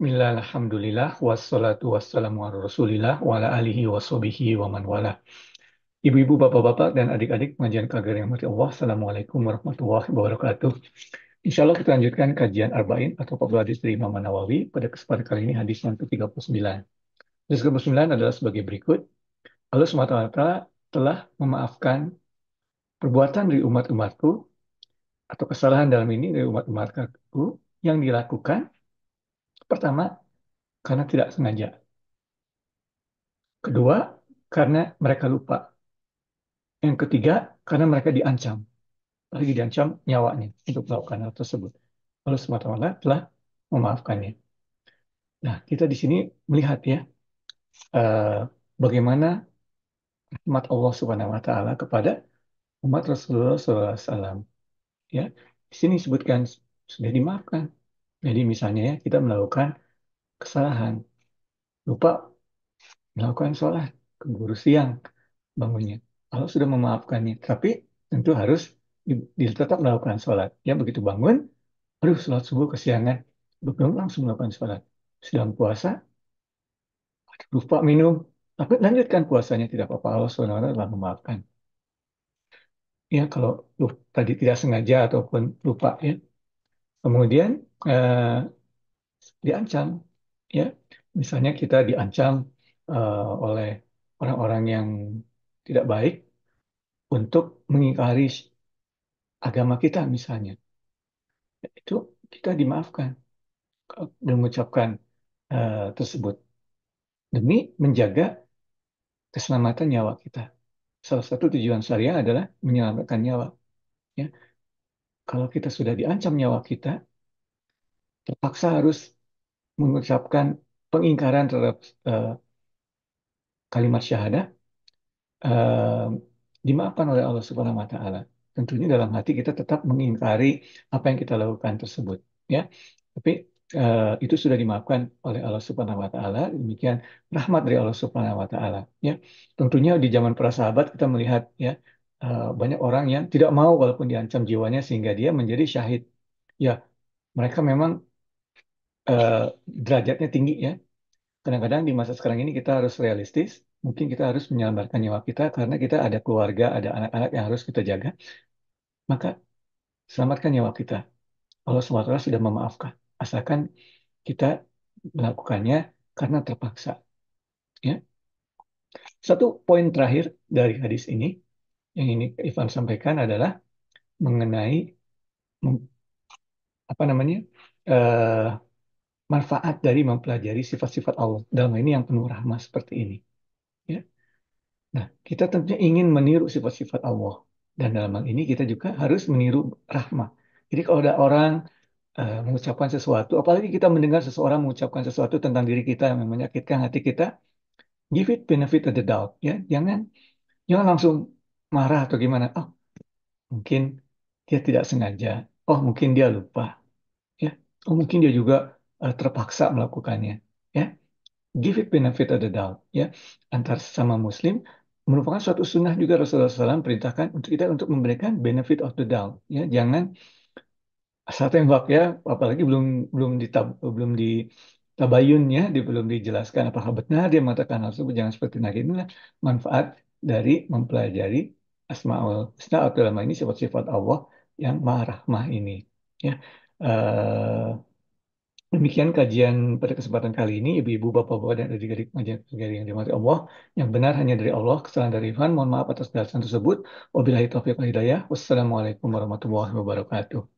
Bismillah, alhamdulillah, wassalatu wassalamu ala rasulillah, wa ala alihi wa sobihi wa man wala. Ibu-ibu, bapak-bapak, dan adik-adik pengajian kagari yang mati Allah, Assalamualaikum warahmatullahi wabarakatuh. Insya Allah kita lanjutkan kajian Arba'in atau 14 hadis dari Imam Nawawi pada kesempatan kali ini hadis yang ke-39. Hadis ke-39 adalah sebagai berikut. Allah SWT telah memaafkan perbuatan dari umat-umatku atau kesalahan dalam ini dari umat-umatku yang dilakukan Pertama, karena tidak sengaja. Kedua, karena mereka lupa. Yang ketiga, karena mereka diancam. Lagi diancam nyawanya untuk melakukan hal tersebut. Lalu semata-mata telah memaafkannya. Nah, kita di sini melihat ya, uh, bagaimana rahmat Allah Subhanahu wa taala kepada umat Rasulullah SAW. Ya, di sini disebutkan sudah dimaafkan, jadi misalnya ya, kita melakukan kesalahan, lupa melakukan sholat, keburu siang bangunnya. Allah sudah memaafkannya, tapi tentu harus tetap melakukan sholat. Ya begitu bangun, aduh sholat subuh kesiangan, belum langsung melakukan sholat. Sedang puasa, lupa minum, tapi lanjutkan puasanya tidak apa-apa Allah SWT telah memaafkan. Ya kalau lupa, tadi tidak sengaja ataupun lupa ya. Kemudian eh, diancam ya misalnya kita diancam eh, oleh orang-orang yang tidak baik untuk mengingkari agama kita misalnya itu kita dimaafkan eh, dan mengucapkan eh, tersebut demi menjaga keselamatan nyawa kita salah satu tujuan syariah adalah menyelamatkan nyawa ya kalau kita sudah diancam nyawa kita terpaksa harus mengucapkan pengingkaran terhadap uh, kalimat syahadah uh, dimaafkan oleh Allah Subhanahu wa taala. Tentunya dalam hati kita tetap mengingkari apa yang kita lakukan tersebut, ya. Tapi uh, itu sudah dimaafkan oleh Allah Subhanahu wa taala, demikian rahmat dari Allah Subhanahu wa taala, ya. Tentunya di zaman para sahabat kita melihat ya uh, banyak orang yang tidak mau walaupun diancam jiwanya sehingga dia menjadi syahid. Ya, mereka memang Eh, derajatnya tinggi ya. Kadang-kadang di masa sekarang ini kita harus realistis, mungkin kita harus menyelamatkan nyawa kita karena kita ada keluarga, ada anak-anak yang harus kita jaga. Maka selamatkan nyawa kita. Allah SWT sudah memaafkan, asalkan kita melakukannya karena terpaksa. Ya. Satu poin terakhir dari hadis ini yang ini Ivan sampaikan adalah mengenai apa namanya uh, manfaat dari mempelajari sifat-sifat Allah dalam ini yang penuh rahmat seperti ini. Ya. Nah, kita tentunya ingin meniru sifat-sifat Allah dan dalam hal ini kita juga harus meniru rahmat. Jadi kalau ada orang uh, mengucapkan sesuatu, apalagi kita mendengar seseorang mengucapkan sesuatu tentang diri kita yang menyakitkan hati kita, give it benefit of the doubt, ya. Jangan jangan langsung marah atau gimana. Oh, mungkin dia tidak sengaja. Oh, mungkin dia lupa. Ya. Oh, mungkin dia juga uh, terpaksa melakukannya ya give it benefit of the doubt ya antar sesama muslim merupakan suatu sunnah juga Rasulullah SAW perintahkan untuk kita untuk memberikan benefit of the doubt ya jangan saat tembak ya apalagi belum belum ditab, belum ya. di tabayunnya dia belum dijelaskan apakah benar dia mengatakan hal tersebut jangan seperti nah inilah manfaat dari mempelajari asmaul husna atau dalam ini sifat-sifat Allah yang maha rahmah ini ya eh, Demikian kajian pada kesempatan kali ini, ibu-ibu, bapak-bapak, dan adik-adik majelis yang dimati Allah. Yang benar hanya dari Allah, kesalahan dari Ivan, Mohon maaf atas dasar tersebut. Wabillahi taufiq hidayah. Wassalamualaikum warahmatullahi wabarakatuh.